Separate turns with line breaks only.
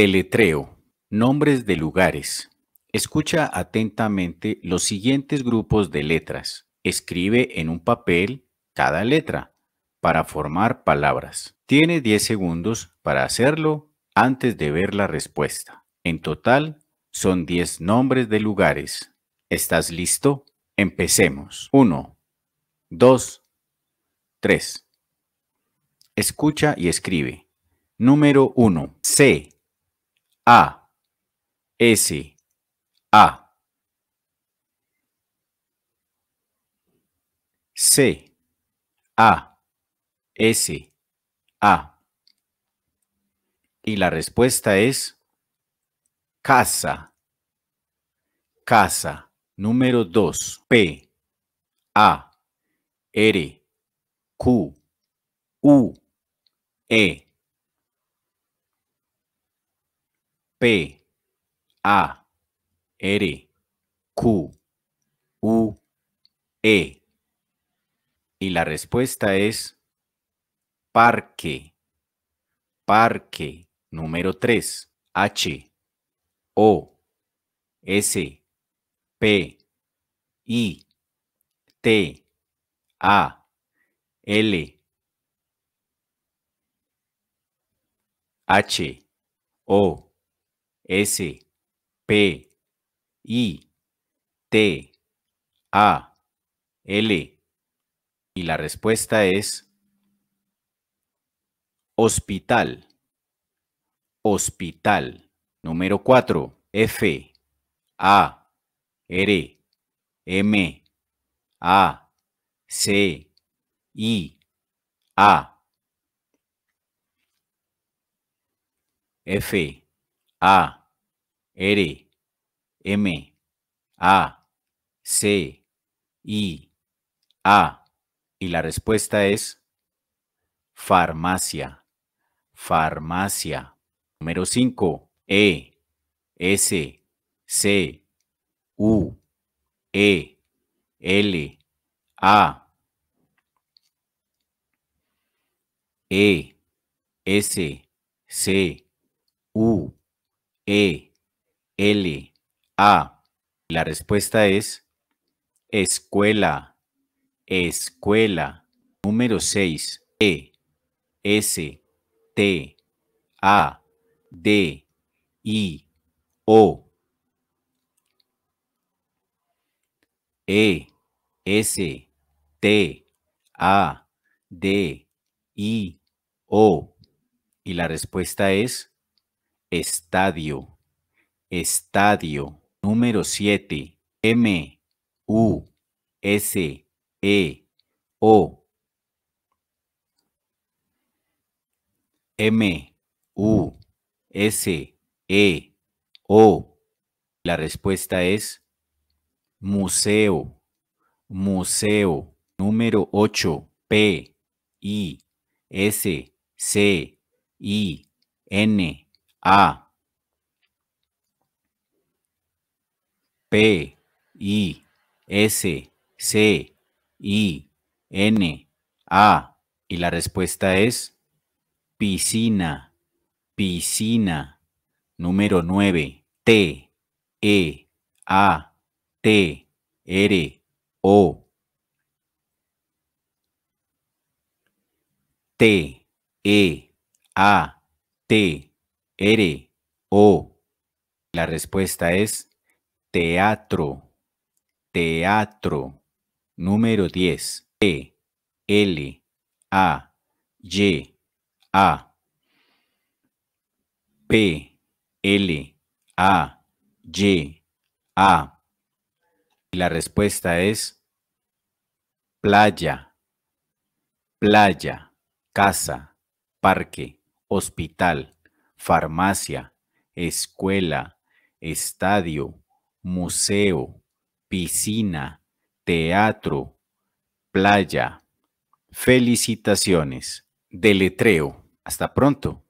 Deletreo. Nombres de lugares. Escucha atentamente los siguientes grupos de letras. Escribe en un papel cada letra para formar palabras. Tiene 10 segundos para hacerlo antes de ver la respuesta. En total, son 10 nombres de lugares. ¿Estás listo? Empecemos. 1, 2, 3. Escucha y escribe. Número 1. C. A. S. A. C. A. S. A. Y la respuesta es casa. Casa. Número 2. P. A. R. Q. U. E. P, A, R, Q, U, E. Y la respuesta es parque, parque, número tres. H, O, S, P, I, T, A, L, H, O, S, P, I, T, A, L. Y la respuesta es hospital, hospital. Número 4, F, A, R, M, A, C, I, A. F, A, R, M, A, C, I, A. Y la respuesta es farmacia, farmacia. Número 5, E, S, C, U, E, L, A, E, S, C, U, E, L, A. La respuesta es escuela, escuela. Número 6, E, S, T, A, D, I, O. E, S, T, A, D, I, O. Y la respuesta es estadio. Estadio número 7, M, U, S, E, O. M, U, S, E, O. La respuesta es museo, museo número 8, P, I, S, C, I, N, A. P, I, S, C, I, N, A. Y la respuesta es piscina, piscina. Número 9, T, E, A, T, R, O. T, E, A, T, R, O. La respuesta es Teatro. Teatro. Número 10. P L. A. Y. A. P. L. A. Y. A. y la respuesta es playa, playa, casa, parque, hospital, farmacia, escuela, estadio, museo, piscina, teatro, playa. Felicitaciones. Deletreo. Hasta pronto.